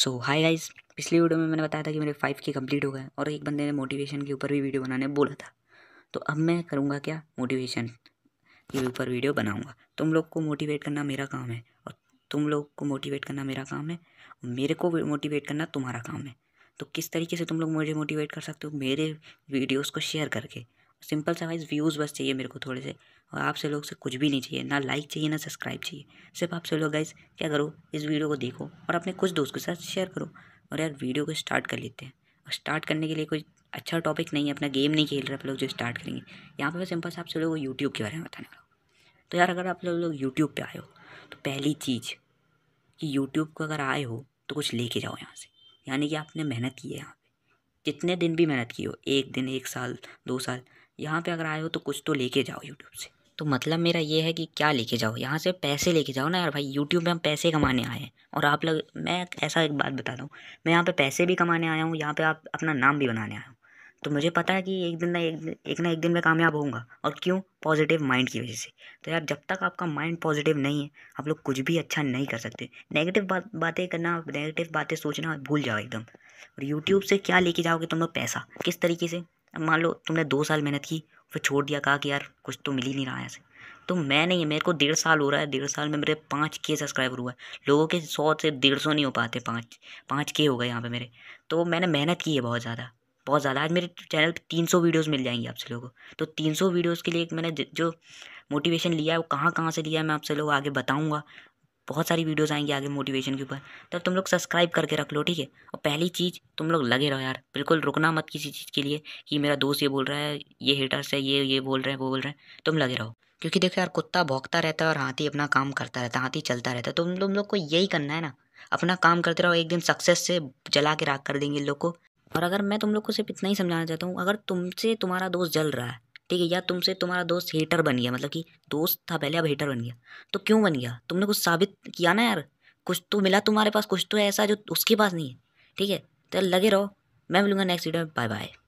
सो hi guys पिछली video में मैंने बताया था कि मेरे फाइव के कंप्लीट हो गए और एक बंदे ने मोटिवेशन के ऊपर भी वीडियो बनाने बोला था तो अब मैं करूँगा क्या मोटिवेशन के ऊपर वीडियो बनाऊँगा तुम लोग को मोटिवेट करना मेरा काम है और तुम लोग को मोटिवेट करना मेरा काम है मेरे को मोटिवेट करना तुम्हारा काम है तो किस तरीके से तुम लोग मुझे मोटिवेट कर सकते हो मेरे वीडियोज़ को शेयर करके सिंपल सा वाइज व्यूज़ बस चाहिए मेरे को थोड़े से और आपसे लोग से कुछ भी नहीं चाहिए ना लाइक चाहिए ना सब्सक्राइब चाहिए सिर्फ आपसे लोग गाइज क्या करो इस वीडियो को देखो और अपने कुछ दोस्त के साथ शेयर करो और यार वीडियो को स्टार्ट कर लेते हैं और स्टार्ट करने के लिए कोई अच्छा टॉपिक नहीं है अपना गेम नहीं खेल रहे आप लोग जो स्टार्ट करेंगे यहाँ पर मैं सिंपल से आपसे लोग यूट्यूब के बारे में बताने वाला तो यार अगर आप लोग यूट्यूब पर आए हो तो पहली चीज़ कि यूट्यूब को अगर आए हो तो कुछ लेके जाओ यहाँ से यानी कि आपने मेहनत की है यहाँ पर जितने दिन भी मेहनत की हो एक दिन एक साल दो साल यहाँ पे अगर आए हो तो कुछ तो लेके जाओ यूट्यूब से तो मतलब मेरा ये है कि क्या लेके जाओ यहाँ से पैसे लेके जाओ ना यार भाई यूट्यूब में हम पैसे कमाने आए हैं और आप लोग मैं ऐसा एक बात बता दूँ मैं यहाँ पे पैसे भी कमाने आया हूँ यहाँ पे आप अपना नाम भी बनाने आया हूँ तो मुझे पता है कि एक दिन ना एक एक ना एक दिन मैं कामयाब होऊंगा और क्यों पॉजिटिव माइंड की वजह से तो यार जब तक आपका माइंड पॉजिटिव नहीं है आप लोग कुछ भी अच्छा नहीं कर सकते नेगेटिव बात बातें करना नेगेटिव बातें सोचना भूल जाओ एकदम और यूट्यूब से क्या लेके जाओगे तुम लोग पैसा किस तरीके से मान लो तुमने दो साल मेहनत की फिर छोड़ दिया कहा कि यार कुछ तो मिल ही नहीं रहा है ऐसे तो मैं नहीं मेरे को डेढ़ साल हो रहा है डेढ़ साल में मेरे पाँच के सब्सक्राइबर हुआ है लोगों के सौ से डेढ़ सौ नहीं हो पाते पाँच पाँच के हो गए यहाँ पे मेरे तो मैंने मेहनत की है बहुत ज़्यादा बहुत ज़्यादा आज मेरे चैनल पे तीन सौ वीडियोज़ मिल जाएंगी आपसे लोगों को तो तीन सौ वीडियोज़ के लिए मैंने जो मोटिवेशन लिया है वो कहाँ कहाँ से लिया है मैं आपसे लोग आगे बताऊँगा बहुत सारी वीडियोस आएंगी आगे मोटिवेशन के ऊपर तब तुम लोग सब्सक्राइब करके रख लो ठीक है और पहली चीज़ तुम लोग लगे रहो यार बिल्कुल रुकना मत किसी चीज़ के लिए कि मेरा दोस्त ये बोल रहा है ये हेटर्स है ये ये बोल रहे हैं वो बोल रहे हैं तुम लगे रहो क्योंकि देखो यार कुत्ता भौंकता रहता है और हाथी अपना काम करता रहता है हाथी चलता रहता है तुम तुम लोग को यही करना है ना अपना काम करते रहो एक दिन सक्सेस से जला के राख कर देंगे लोग को और अगर मैं तुम लोग को सिर्फ इतना ही समझाना चाहता हूँ अगर तुमसे तुम्हारा दोस्त जल रहा है ठीक है या तुमसे तुम्हारा दोस्त हेटर बन गया मतलब कि दोस्त था पहले अब हेटर बन गया तो क्यों बन गया तुमने कुछ साबित किया ना यार कुछ तो मिला तुम्हारे पास कुछ तो ऐसा जो उसके पास नहीं है ठीक है तो लगे रहो मैं मिलूंगा नेक्स्ट वीडियो में बाय बाय